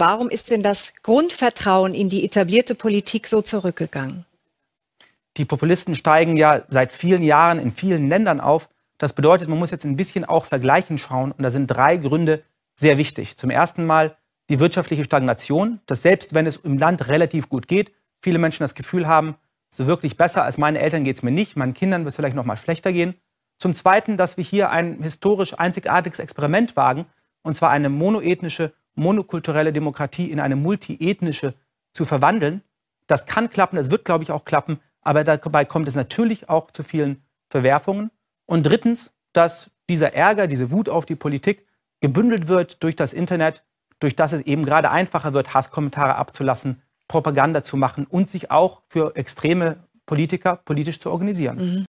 Warum ist denn das Grundvertrauen in die etablierte Politik so zurückgegangen? Die Populisten steigen ja seit vielen Jahren in vielen Ländern auf. Das bedeutet, man muss jetzt ein bisschen auch vergleichen schauen. Und da sind drei Gründe sehr wichtig. Zum ersten Mal die wirtschaftliche Stagnation, dass selbst wenn es im Land relativ gut geht, viele Menschen das Gefühl haben, so wirklich besser als meine Eltern geht es mir nicht, meinen Kindern wird es vielleicht noch mal schlechter gehen. Zum Zweiten, dass wir hier ein historisch einzigartiges Experiment wagen, und zwar eine monoethnische monokulturelle Demokratie in eine multiethnische zu verwandeln. Das kann klappen, das wird, glaube ich, auch klappen, aber dabei kommt es natürlich auch zu vielen Verwerfungen. Und drittens, dass dieser Ärger, diese Wut auf die Politik gebündelt wird durch das Internet, durch das es eben gerade einfacher wird, Hasskommentare abzulassen, Propaganda zu machen und sich auch für extreme Politiker politisch zu organisieren. Mhm.